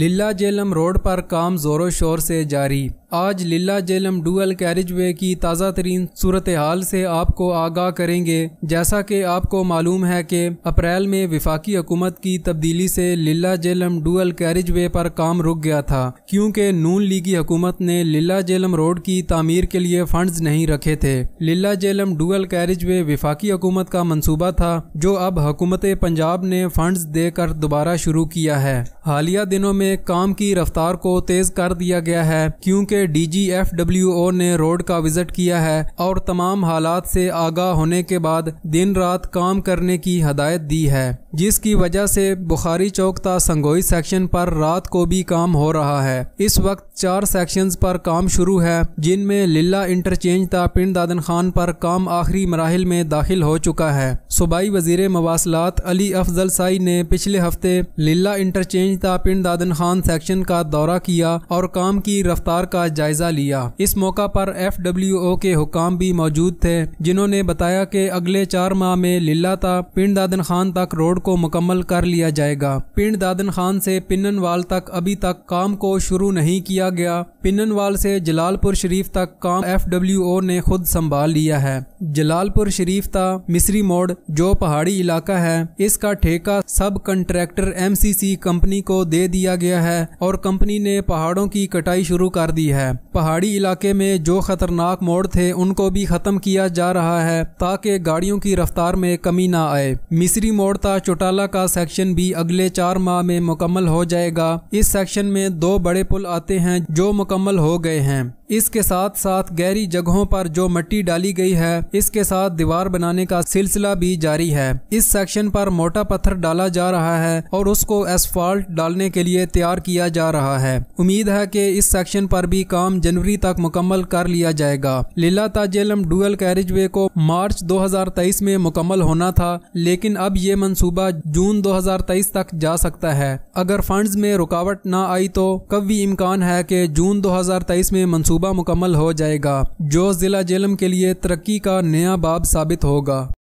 लिल्ला Jhelum road पर काम ज़ोरों शोर से जारी आज लीला जेलम डुअल कैरिजवे की ताज़ा तरीन सूरत हाल से आपको आगाह करेंगे जैसा कि आपको मालूम है कि अप्रैल में विफाकी हुकूमत की तब्दीली से लीला जेलम डुअल कैरिजवे पर काम रुक गया था क्योंकि नून लीगी हुकूमत ने लीला जेलम रोड की तमीर के लिए फंड नहीं रखे थे लीला जेलम डुअल कैरिजवे विफाकी हुकूमत का मनसूबा था जो अब हुकूमत पंजाब ने फंड देकर दोबारा शुरू किया है हालिया दिनों में काम की रफ्तार को तेज़ कर दिया गया है क्योंकि डीजीएफडब्ल्यूओ ने रोड का विजिट किया है और तमाम हालात से आगाह होने के बाद दिन रात काम करने की हदायत दी है जिसकी वजह से बुखारी चौक ता संगोई सेक्शन पर रात को भी काम हो रहा है इस वक्त चार सेक्शंस पर काम शुरू है जिनमें लिल्ला इंटरचेंज ता पिंड दादन खान पर काम आखिरी मराहल में दाखिल हो चुका है सूबाई वजीर मवासलात अली अफजल साई ने पिछले हफ्ते लिल्ला इंटरचेंज ता पिंड दादन खान सेक्शन का दौरा किया और काम की रफ्तार का जायजा लिया इस मौका पर एफ डब्ल्यू ओ के हुकाम भी मौजूद थे जिन्होंने बताया कि अगले चार माह में लिल्ला ता पिंड दादन खान तक रोड को मुकम्मल कर लिया जाएगा पिंड दादन खान से पिन्नवाल तक अभी तक काम को शुरू नहीं किया गया पिन्नवाल से जलालपुर शरीफ तक काम एफ ने खुद संभाल लिया है जलालपुर शरीफ था मिस्री मोड़ जो पहाड़ी इलाका है इसका ठेका सब कंट्रैक्टर एमसीसी कंपनी को दे दिया गया है और कंपनी ने पहाड़ों की कटाई शुरू कर दी है पहाड़ी इलाके में जो खतरनाक मोड़ थे उनको भी खत्म किया जा रहा है ताकि गाड़ियों की रफ्तार में कमी ना आए मिस्री मोड़ था चौटाला का सेक्शन भी अगले चार माह में मुकम्मल हो जाएगा इस सेक्शन में दो बड़े पुल आते हैं जो मुकम्मल हो गए हैं इसके साथ साथ गहरी जगहों पर जो मट्टी डाली गई है इसके साथ दीवार बनाने का सिलसिला भी जारी है इस सेक्शन पर मोटा पत्थर डाला जा रहा है और उसको एसफॉल्ट डालने के लिए तैयार किया जा रहा है उम्मीद है कि इस सेक्शन पर भी काम जनवरी तक मुकम्मल कर लिया जाएगा लीला ताजेलम डुअल कैरेजवे को मार्च दो में मुकम्मल होना था लेकिन अब ये मनसूबा जून दो तक जा सकता है अगर फंड में रुकावट न आई तो कभी इम्कान है की जून दो में मनसूबा मनसूबा मुकम्मल हो जाएगा जो जिला जेलम के लिए तरक्की का नया बाब साबित होगा